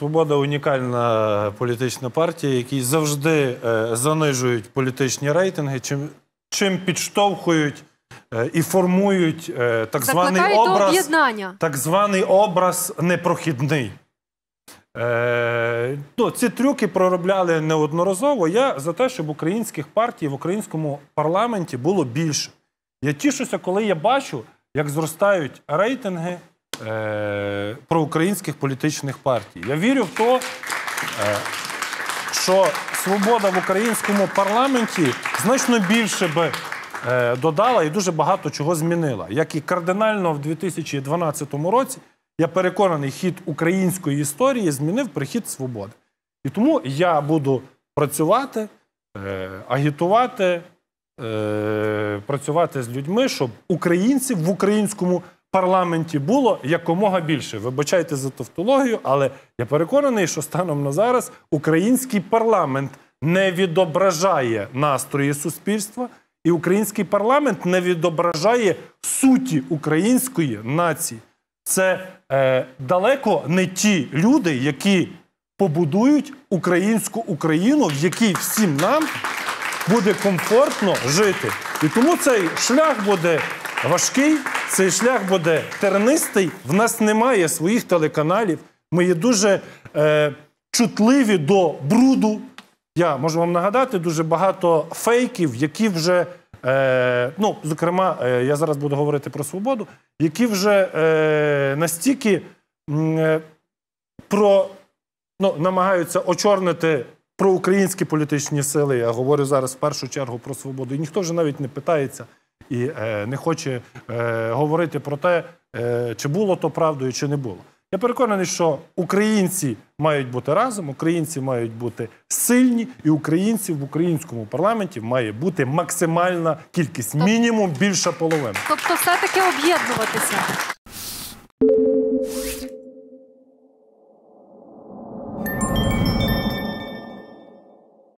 Свобода унікальна політична партія, які завжди е, занижують політичні рейтинги, чим чим підштовхують е, і формують е, так званий образ так званий образ непрохідний. Е, ну, Ці трюки проробляли неодноразово. Я за те, щоб українських партій в українському парламенті було більше. Я тішуся, коли я бачу, як зростають рейтинги е, проукраїнських політичних партій. Я вірю в те, що свобода в українському парламенті значно більше би е, додала і дуже багато чого змінила. Як і кардинально в 2012 році, я переконаний, хід української історії змінив прихід свободи. І тому я буду працювати, е, агітувати, е, працювати з людьми, щоб українців в українському парламенті було якомога більше. Вибачайте за тавтологію, але я переконаний, що станом на зараз український парламент не відображає настрої суспільства, і український парламент не відображає суті української нації. Це е, далеко не ті люди, які побудують українську Україну, в якій всім нам буде комфортно жити. І тому цей шлях буде важкий. Цей шлях буде тернистий. В нас немає своїх телеканалів. Ми є дуже е, чутливі до бруду. Я можу вам нагадати дуже багато фейків, які вже, е, ну зокрема, е, я зараз буду говорити про свободу, які вже е, настільки е, про ну, намагаються очорнити проукраїнські політичні сили. Я говорю зараз в першу чергу про свободу. І ніхто вже навіть не питається і е, не хоче е, говорити про те, е, чи було то правдою, чи не було. Я переконаний, що українці мають бути разом, українці мають бути сильні, і українців в українському парламенті має бути максимальна кількість, тобто мінімум більша половина. Тобто, все таки об'єднуватися.